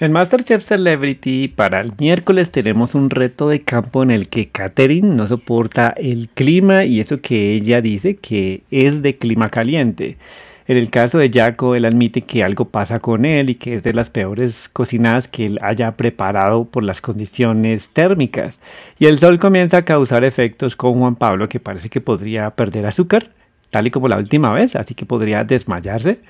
En Masterchef Celebrity para el miércoles tenemos un reto de campo en el que Katherine no soporta el clima y eso que ella dice que es de clima caliente. En el caso de Jaco, él admite que algo pasa con él y que es de las peores cocinadas que él haya preparado por las condiciones térmicas. Y el sol comienza a causar efectos con Juan Pablo que parece que podría perder azúcar, tal y como la última vez, así que podría desmayarse.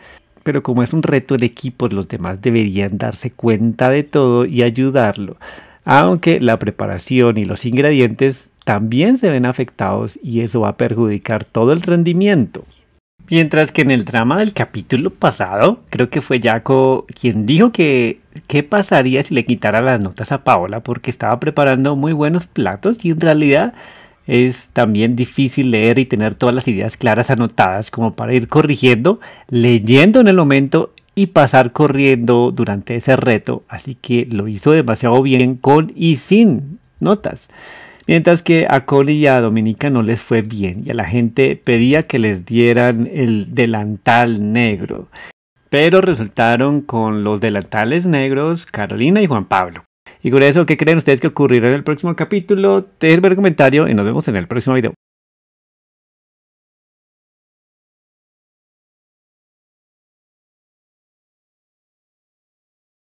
Pero como es un reto el equipo, los demás deberían darse cuenta de todo y ayudarlo. Aunque la preparación y los ingredientes también se ven afectados y eso va a perjudicar todo el rendimiento. Mientras que en el drama del capítulo pasado, creo que fue Jaco quien dijo que qué pasaría si le quitara las notas a Paola porque estaba preparando muy buenos platos y en realidad es también difícil leer y tener todas las ideas claras anotadas como para ir corrigiendo, leyendo en el momento y pasar corriendo durante ese reto. Así que lo hizo demasiado bien con y sin notas. Mientras que a Cole y a Dominica no les fue bien y a la gente pedía que les dieran el delantal negro. Pero resultaron con los delantales negros Carolina y Juan Pablo. Y con eso, ¿qué creen ustedes que ocurrirá en el próximo capítulo? Dejen ver comentario y nos vemos en el próximo video.